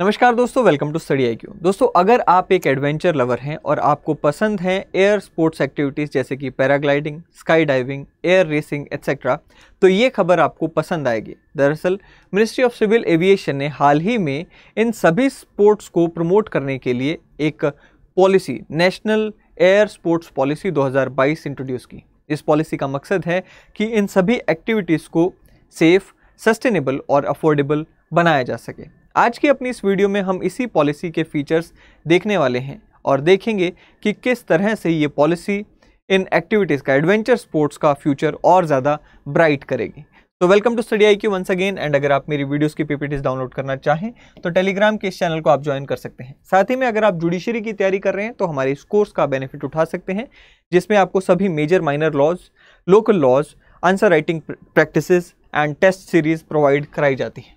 नमस्कार दोस्तों welcome to study I Q दोस्तों अगर आप एक एडवेंचर लवर हैं और आपको पसंद हैं एयर स्पोर्ट्स एक्टिविटीज़ जैसे कि paragliding sky diving air racing etcetera तो ये खबर आपको पसंद आएगी दरअसल मिनिस्ट्री ऑफ सिविल एविएशन ने हाल ही में इन सभी स्पोर्ट्स को प्रमोट करने के लिए एक policy national air sports policy दो इंट्रोड्यूस की इस पॉलिसी का मकसद है कि इन सभी एक्टिविटीज़ को सेफ़ सस्टेनेबल और अफोर्डेबल बनाया जा सके आज की अपनी इस वीडियो में हम इसी पॉलिसी के फीचर्स देखने वाले हैं और देखेंगे कि किस तरह से ये पॉलिसी इन एक्टिविटीज़ का एडवेंचर स्पोर्ट्स का फ्यूचर और ज़्यादा ब्राइट करेगी तो welcome to study I Q once again and अगर आप मेरी वीडियोस की पीपीटीज डाउनलोड करना चाहें तो टेलीग्राम के इस चैनल को आप ज्वाइन कर सकते हैं साथ ही में अगर आप जुडिशरी की तैयारी कर रहे हैं तो हमारे इस कोर्स का बेनिफिट उठा सकते हैं जिसमें आपको सभी major minor laws local laws answer writing practice and test series provide कराई जाती है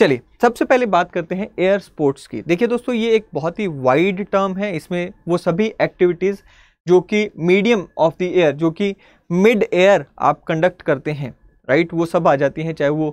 चलिए सबसे पहले बात करते हैं एयर स्पोर्ट्स की देखिए दोस्तों ये एक बहुत ही वाइड टर्म है इसमें वो सभी एक्टिविटीज़ जो कि मीडियम ऑफ द एयर जो कि मिड एयर आप कंडक्ट करते हैं राइट वो सब आ जाती हैं चाहे वो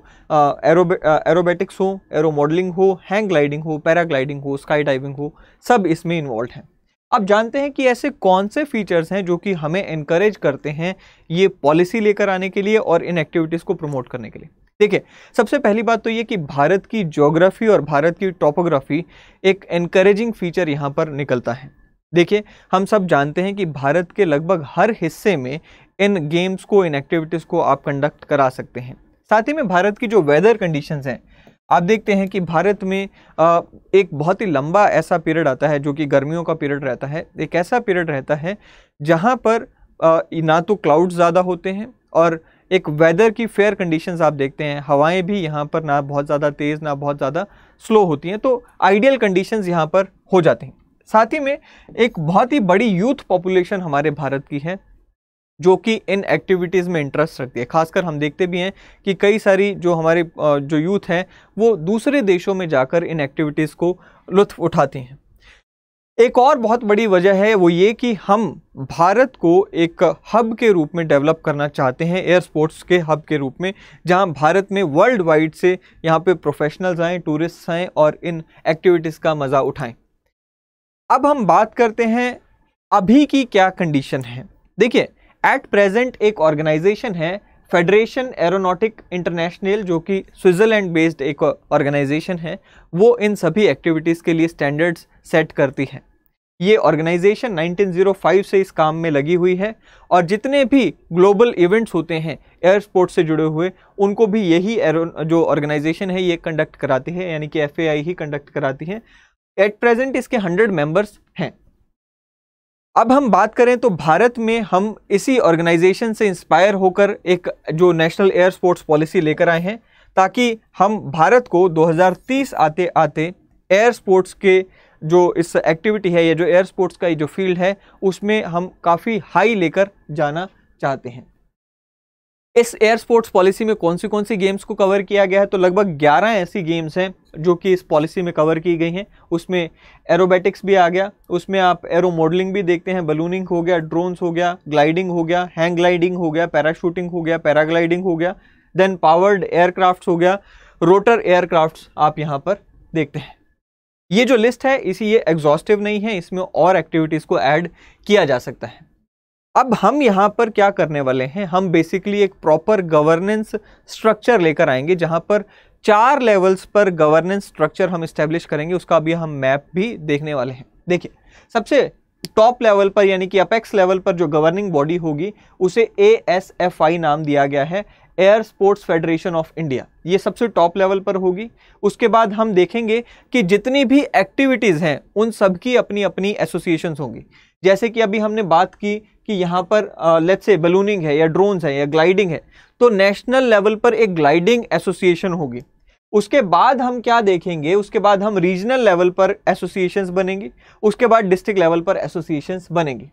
एरोबे एरोबेटिक्स हो एरो मॉडलिंग हो हैंग ग्लाइडिंग हो पैराग्लाइडिंग हो स्काई डाइविंग हो सब इसमें इन्वॉल्व हैं आप जानते हैं कि ऐसे कौन से फीचर्स हैं जो कि हमें इनक्रेज करते हैं ये पॉलिसी लेकर आने के लिए और इन एक्टिविटीज़ को प्रमोट करने के लिए देखिए सबसे पहली बात तो ये कि भारत की ज्योग्राफी और भारत की टोपोग्राफी एक एनकरेजिंग फीचर यहाँ पर निकलता है देखिए हम सब जानते हैं कि भारत के लगभग हर हिस्से में इन गेम्स को इन एक्टिविटीज़ को आप कंडक्ट करा सकते हैं साथ ही में भारत की जो वेदर कंडीशंस हैं आप देखते हैं कि भारत में एक बहुत ही लंबा ऐसा पीरियड आता है जो कि गर्मियों का पीरियड रहता है एक ऐसा पीरियड रहता है जहाँ पर ना तो क्लाउड ज़्यादा होते हैं और एक वेदर की फेयर कंडीशंस आप देखते हैं हवाएं भी यहाँ पर ना बहुत ज़्यादा तेज़ ना बहुत ज़्यादा स्लो होती हैं तो आइडियल कंडीशंस यहाँ पर हो जाते हैं साथ ही में एक बहुत ही बड़ी यूथ पॉपुलेशन हमारे भारत की है जो कि इन एक्टिविटीज़ में इंटरेस्ट रखती है खासकर हम देखते भी हैं कि कई सारी जो हमारे जो यूथ हैं वो दूसरे देशों में जाकर इन एक्टिविटीज़ को लुत्फ उठाते हैं एक और बहुत बड़ी वजह है वो ये कि हम भारत को एक हब के रूप में डेवलप करना चाहते हैं एयर स्पोर्ट्स के हब के रूप में जहां भारत में वर्ल्ड वाइड से यहां पे प्रोफेशनल्स आएँ टूरिस्ट्स आएँ और इन एक्टिविटीज़ का मज़ा उठाएं अब हम बात करते हैं अभी की क्या कंडीशन है देखिए एट प्रेजेंट एक ऑर्गेनाइजेशन है फेडरेशन एरोनॉटिक इंटरनेशनल जो कि स्विट्ज़रलैंड बेस्ड एक ऑर्गेनाइजेशन है वो इन सभी एक्टिविटीज़ के लिए स्टैंडर्ड्स सेट करती है ये ऑर्गेनाइजेशन 1905 से इस काम में लगी हुई है और जितने भी ग्लोबल इवेंट्स होते हैं एयर स्पोर्ट्स से जुड़े हुए उनको भी यही एरो जो ऑर्गेनाइजेशन है ये कंडक्ट कराती है यानी कि एफ ही कंडक्ट कराती है एट प्रेजेंट इसके हंड्रेड मेम्बर्स हैं अब हम बात करें तो भारत में हम इसी ऑर्गेनाइजेशन से इंस्पायर होकर एक जो नेशनल एयर स्पोर्ट्स पॉलिसी लेकर आए हैं ताकि हम भारत को 2030 आते आते एयर स्पोर्ट्स के जो इस एक्टिविटी है या जो एयर स्पोर्ट्स का ये जो फील्ड है उसमें हम काफ़ी हाई लेकर जाना चाहते हैं इस एयर स्पोर्ट्स पॉलिसी में कौन सी कौन सी गेम्स को कवर किया गया है तो लगभग 11 ऐसी गेम्स हैं जो कि इस पॉलिसी में कवर की गई हैं उसमें एरोबैटिक्स भी आ गया उसमें आप एरो मॉडलिंग भी देखते हैं बलूनिंग हो गया ड्रोन्स हो गया ग्लाइडिंग हो गया हैंग ग्लाइडिंग हो गया पैराशूटिंग हो गया पैराग्लाइडिंग हो गया देन पावर्ड एयरक्राफ्ट हो गया रोटर एयरक्राफ्ट आप यहाँ पर देखते हैं ये जो लिस्ट है इसी ये एग्जॉस्टिव नहीं है इसमें और एक्टिविटीज़ को ऐड किया जा सकता है अब हम यहाँ पर क्या करने वाले हैं हम बेसिकली एक प्रॉपर गवर्नेंस स्ट्रक्चर लेकर आएंगे जहाँ पर चार लेवल्स पर गवर्नेंस स्ट्रक्चर हम इस्टेब्लिश करेंगे उसका अभी हम मैप भी देखने वाले हैं देखिए सबसे टॉप लेवल पर यानी कि अपेक्स लेवल पर जो गवर्निंग बॉडी होगी उसे ए नाम दिया गया है air sports federation of India ये सबसे टॉप लेवल पर होगी उसके बाद हम देखेंगे कि जितनी भी एक्टिविटीज़ हैं उन सब की अपनी अपनी एसोसिएशन होंगी जैसे कि अभी हमने बात की कि यहाँ पर लेट्स से बलूनिंग है या ड्रोन्स है या ग्लाइडिंग है तो नेशनल लेवल पर एक ग्लाइडिंग एसोसिएशन होगी उसके बाद हम क्या देखेंगे उसके बाद हम रीजनल लेवल पर एसोसिएशंस बनेंगे उसके बाद डिस्ट्रिक्ट लेवल पर एसोसिएशंस बनेंगी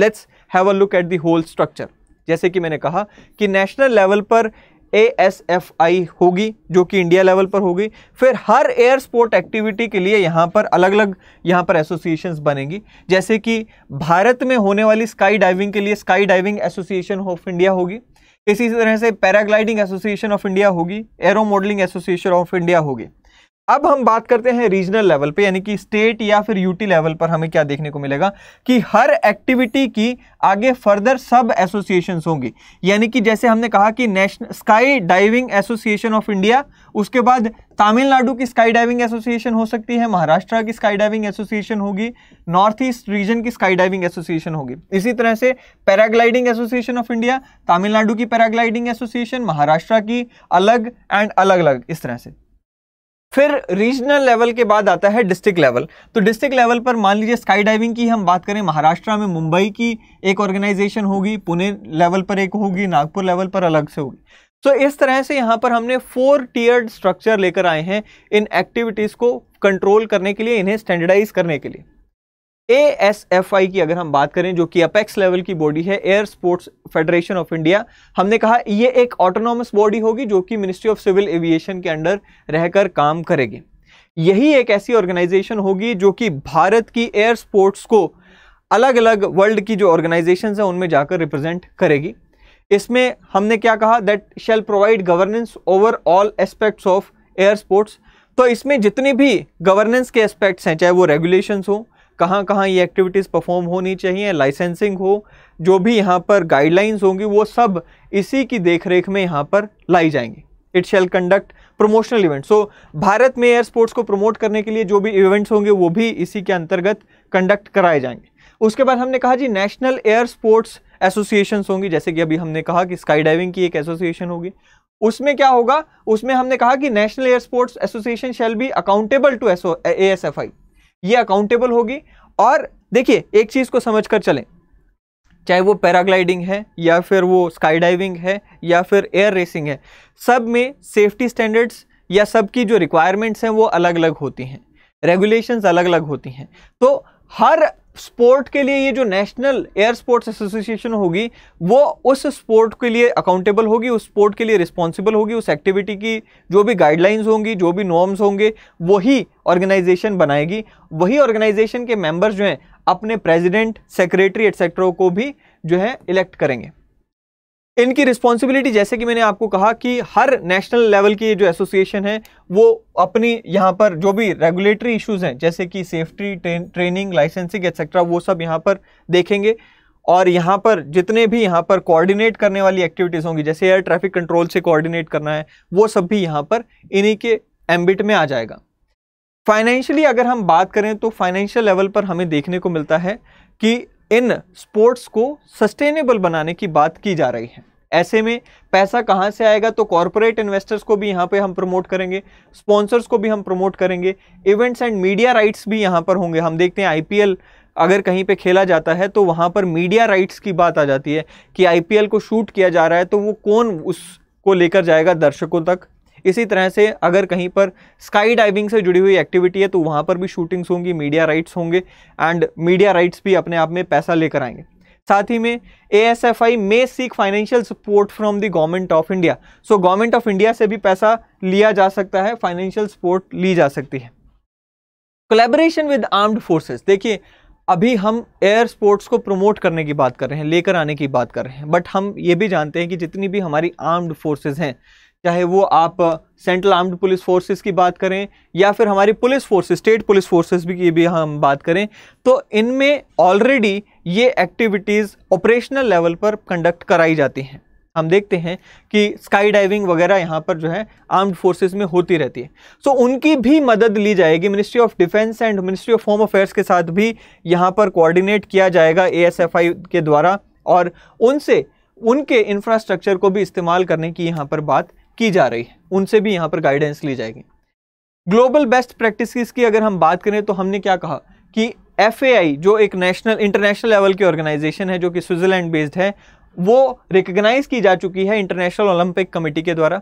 let's have a look at the whole structure जैसे कि मैंने कहा कि नेशनल लेवल पर ए एस एफ आई होगी जो कि इंडिया लेवल पर होगी फिर हर एयर स्पोर्ट एक्टिविटी के लिए यहाँ पर अलग अलग यहाँ पर एसोसिएशंस बनेंगी जैसे कि भारत में होने वाली स्काई डाइविंग के लिए sky diving association of India होगी इसी तरह से पैराग्लाइडिंग एसोसिएशन ऑफ इंडिया होगी aero modelling association of India होगी अब हम बात करते हैं रीजनल लेवल पे यानी कि स्टेट या फिर यूटी लेवल पर हमें क्या देखने को मिलेगा कि हर एक्टिविटी की आगे फर्दर सब एसोसिएशन होंगी यानी कि जैसे हमने कहा कि national sky diving association of India उसके बाद तमिलनाडु की स्काई डाइविंग एसोसिएशन हो सकती है महाराष्ट्र की स्काई डाइविंग एसोसिएशन होगी नॉर्थ ईस्ट रीजन की स्काई डाइविंग एसोसिएशन होगी इसी तरह से paragliding association of India Tamil Nadu की पैराग्लाइडिंग एसोसिएशन महाराष्ट्र की अलग एंड अलग अलग इस तरह से फिर रीजनल लेवल के बाद आता है डिस्ट्रिक्ट लेवल तो डिस्ट्रिक्ट लेवल पर मान लीजिए स्काई डाइविंग की हम बात करें महाराष्ट्र में मुंबई की एक ऑर्गेनाइजेशन होगी पुणे लेवल पर एक होगी नागपुर लेवल पर अलग से होगी तो so, इस तरह से यहाँ पर हमने फोर टीयर्ड स्ट्रक्चर लेकर आए हैं इन एक्टिविटीज़ को कंट्रोल करने के लिए इन्हें स्टैंडर्डाइज करने के लिए एएसएफआई की अगर हम बात करें जो कि अपेक्स लेवल की बॉडी है air sports federation of India हमने कहा ये एक ऑटोनॉमस बॉडी होगी जो कि मिनिस्ट्री ऑफ सिविल एविएशन के अंडर रहकर काम करेगी यही एक ऐसी ऑर्गेनाइजेशन होगी जो कि भारत की एयर स्पोर्ट्स को अलग अलग वर्ल्ड की जो ऑर्गेनाइजेशन हैं उनमें जाकर रिप्रेजेंट करेगी इसमें हमने क्या कहा that shall provide governance over all aspects of air sports तो इसमें जितने भी गवर्नेंस के एस्पेक्ट्स हैं चाहे वो रेगुलेशंस हों कहाँ कहाँ ये एक्टिविटीज़ परफॉर्म होनी चाहिए लाइसेंसिंग हो जो भी यहाँ पर गाइडलाइंस होंगी वो सब इसी की देखरेख में यहाँ पर लाई जाएंगी it shall conduct promotional event so Bharat में एयर स्पोर्ट्स को प्रमोट करने के लिए जो भी इवेंट्स होंगे वो भी इसी के अंतर्गत कंडक्ट कराए जाएंगे उसके बाद हमने कहा जी नेशनल एयर स्पोर्ट्स एसोसिएशन होंगी जैसे कि अभी हमने कहा कि स्काई डाइविंग की एक एसोसिएशन होगी उसमें क्या होगा उसमें हमने कहा कि national air sports association shall be accountable to S A S F I ये अकाउंटेबल होगी और देखिए एक चीज़ को समझ कर चलें चाहे वो पैराग्लाइडिंग है या फिर वो स्काई डाइविंग है या फिर एयर रेसिंग है सब में सेफ्टी स्टैंडर्ड्स या सब की जो रिक्वायरमेंट्स हैं वो अलग अलग होती हैं रेगुलेशंस अलग अलग होती हैं तो हर स्पोर्ट के लिए ये जो नेशनल एयर स्पोर्ट्स एसोसिएशन होगी वो उस स्पोर्ट के लिए अकाउंटेबल होगी उस स्पोर्ट के लिए रिस्पॉन्सिबल होगी उस एक्टिविटी की जो भी गाइडलाइंस होंगी जो भी नॉर्म्स होंगे वही ऑर्गेनाइजेशन बनाएगी वही ऑर्गेनाइजेशन के मेंबर्स जो हैं अपने प्रेसिडेंट सेक्रेटरी एट्सेट्रा को भी जो है इलेक्ट करेंगे इनकी रिस्पॉन्सिबिलिटी जैसे कि मैंने आपको कहा कि हर नेशनल लेवल की जो एसोसिएशन है वो अपनी यहाँ पर जो भी रेगुलेटरी इश्यूज हैं जैसे कि safety train training licensing etcetera वो सब यहाँ पर देखेंगे और यहाँ पर जितने भी यहाँ पर कोऑर्डिनेट करने वाली एक्टिविटीज़ होंगी जैसे एयर ट्रैफिक कंट्रोल से कोऑर्डिनेट करना है वो सब भी यहाँ पर इन्हीं के एम्बिट में आ जाएगा फाइनेंशियली अगर हम बात करें तो फाइनेंशियल लेवल पर हमें देखने को मिलता है कि इन स्पोर्ट्स को सस्टेनेबल बनाने की बात की जा रही है ऐसे में पैसा कहाँ से आएगा तो कॉरपोरेट इन्वेस्टर्स को भी यहाँ पे हम प्रमोट करेंगे स्पॉन्सर्स को भी हम प्रमोट करेंगे इवेंट्स एंड मीडिया राइट्स भी यहाँ पर होंगे हम देखते हैं आईपीएल अगर कहीं पे खेला जाता है तो वहाँ पर मीडिया राइट्स की बात आ जाती है कि आईपीएल को शूट किया जा रहा है तो वो कौन उसको लेकर जाएगा दर्शकों तक इसी तरह से अगर कहीं पर स्काई डाइविंग से जुड़ी हुई एक्टिविटी है तो वहाँ पर भी शूटिंग्स होंगी मीडिया राइट्स होंगे एंड मीडिया राइट्स भी अपने आप में पैसा लेकर आएंगे साथ ही में A S F I may seek financial support from the government of India so government of India से भी पैसा लिया जा सकता है फाइनेंशियल सपोर्ट ली जा सकती है कोलेबरेशन विद आर्म्ड फोर्सेस देखिए अभी हम एयर स्पोर्ट्स को प्रमोट करने की बात कर रहे हैं लेकर आने की बात कर रहे हैं बट हम ये भी जानते हैं कि जितनी भी हमारी आर्म्ड फोर्सेज हैं चाहे वो आप सेंट्रल आर्म्ड पुलिस फोर्सेस की बात करें या फिर हमारी police forces state police forces भी की भी हम बात करें तो इनमें ऑलरेडी ये एक्टिविटीज़ ऑपरेशनल लेवल पर कंडक्ट कराई जाती हैं हम देखते हैं कि स्काई डाइविंग वगैरह यहाँ पर जो है आर्म्ड फोर्सेस में होती रहती है सो so, उनकी भी मदद ली जाएगी ministry of defence and ministry of home affairs के साथ भी यहाँ पर कोऑर्डिनेट किया जाएगा एएसएफआई के द्वारा और उनसे उनके इंफ्रास्ट्रक्चर को भी इस्तेमाल करने की यहाँ पर बात की जा रही है उनसे भी यहाँ पर गाइडेंस ली जाएगी ग्लोबल बेस्ट प्रैक्टिस की अगर हम बात करें तो हमने क्या कहा कि एफ जो एक नेशनल इंटरनेशनल लेवल की ऑर्गेनाइजेशन है जो कि स्विट्जरलैंड बेस्ड है वो रिकग्नाइज की जा चुकी है इंटरनेशनल ओलंपिक कमेटी के द्वारा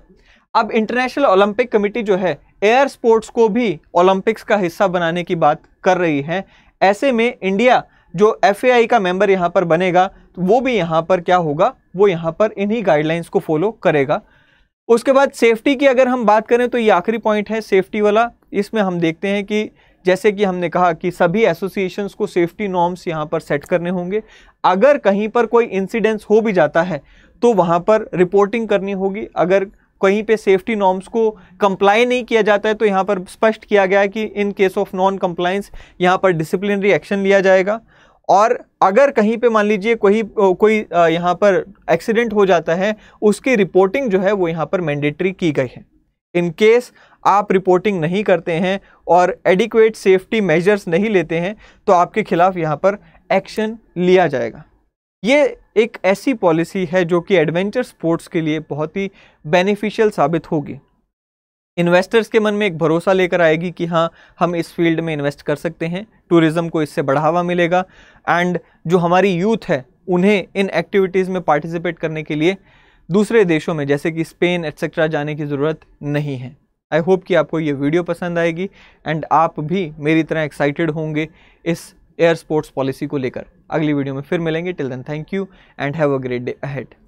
अब इंटरनेशनल ओलंपिक कमेटी जो है एयर स्पोर्ट्स को भी ओलंपिक्स का हिस्सा बनाने की बात कर रही है ऐसे में इंडिया जो एफ का मेंबर यहाँ पर बनेगा तो वो भी यहाँ पर क्या होगा वो यहाँ पर इन्हीं गाइडलाइंस को फॉलो करेगा उसके बाद सेफ्टी की अगर हम बात करें तो ये आखिरी पॉइंट है सेफ्टी वाला इसमें हम देखते हैं कि जैसे कि हमने कहा कि सभी एसोसिएशंस को सेफ्टी नॉर्म्स यहाँ पर सेट करने होंगे अगर कहीं पर कोई इंसिडेंस हो भी जाता है तो वहाँ पर रिपोर्टिंग करनी होगी अगर कहीं पे सेफ्टी नॉर्म्स को कंप्लाई नहीं किया जाता है तो यहाँ पर स्पष्ट किया गया है कि in case of non compliance यहाँ पर डिसिप्लिनरी एक्शन लिया जाएगा और अगर कहीं पे मान लीजिए कोई कोई यहाँ पर एक्सीडेंट हो जाता है उसकी रिपोर्टिंग जो है वो यहाँ पर मैंडेटरी की गई है इन केस आप रिपोर्टिंग नहीं करते हैं और एडिक्वेट सेफ्टी मेजर्स नहीं लेते हैं तो आपके खिलाफ यहाँ पर एक्शन लिया जाएगा ये एक ऐसी पॉलिसी है जो कि एडवेंचर स्पोर्ट्स के लिए बहुत ही बेनिफिशियल साबित होगी इन्वेस्टर्स के मन में एक भरोसा लेकर आएगी कि हाँ हम इस फील्ड में इन्वेस्ट कर सकते हैं टूरिज़्म को इससे बढ़ावा मिलेगा एंड जो हमारी यूथ है उन्हें इन एक्टिविटीज़ में पार्टिसिपेट करने के लिए दूसरे देशों में जैसे कि स्पेन एक्सेट्रा जाने की ज़रूरत नहीं है आई होप कि आपको ये वीडियो पसंद आएगी एंड आप भी मेरी तरह एक्साइटेड होंगे इस एयर स्पोर्ट्स पॉलिसी को लेकर अगली वीडियो में फिर मिलेंगे till then thank you and have a great day ahead